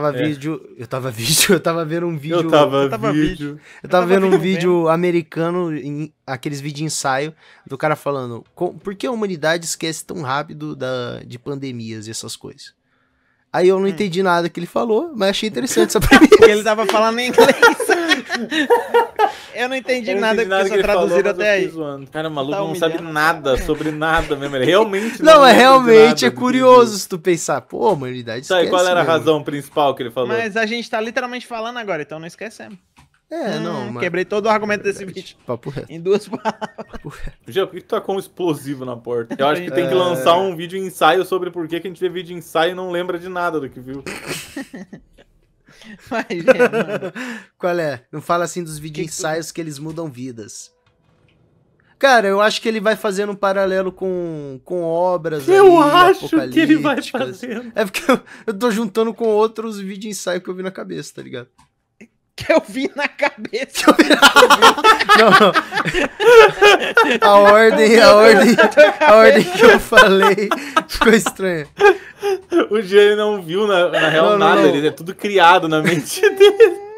tava é. vídeo. Eu tava vídeo, eu tava vendo um vídeo. Eu tava, eu tava vídeo. vídeo. Eu tava, eu tava vendo um vídeo americano, em, aqueles vídeos ensaio, do cara falando: com, por que a humanidade esquece tão rápido da, de pandemias e essas coisas? Aí eu não hum. entendi nada que ele falou, mas achei interessante essa premissa. Porque ele tava falando em inglês. Eu não entendi eu não nada, entendi que, que traduziram até aí. Zoando. Cara, o maluco tá não sabe nada sobre nada mesmo. Ele realmente não, não é realmente é curioso se tu pensar, pô, humanidade. Tá, e qual era mesmo. a razão principal que ele falou? Mas a gente tá literalmente falando agora, então não esquecemos. É, hum, não, Quebrei todo o argumento é desse vídeo. Papo reto. Em duas palavras. Gê, por que tu tá com um explosivo na porta? Eu acho que tem que é. lançar um vídeo ensaio sobre por que a gente vê vídeo ensaio e não lembra de nada do que viu. Mas, é, Qual é? Não fala assim dos vídeos ensaios que, eles mudam vidas. Cara, eu acho que ele vai fazendo um paralelo com, com obras. Eu ali, acho que ele vai fazendo. É porque eu, eu tô juntando com outros vídeos ensaios que eu vi na cabeça, tá ligado? Que eu vi na cabeça. Vi na... não, não. A ordem, a ordem, a ordem que eu falei ficou estranha. O Jean não viu, na, na real, não, nada. Não. Ele é tudo criado na mente dele.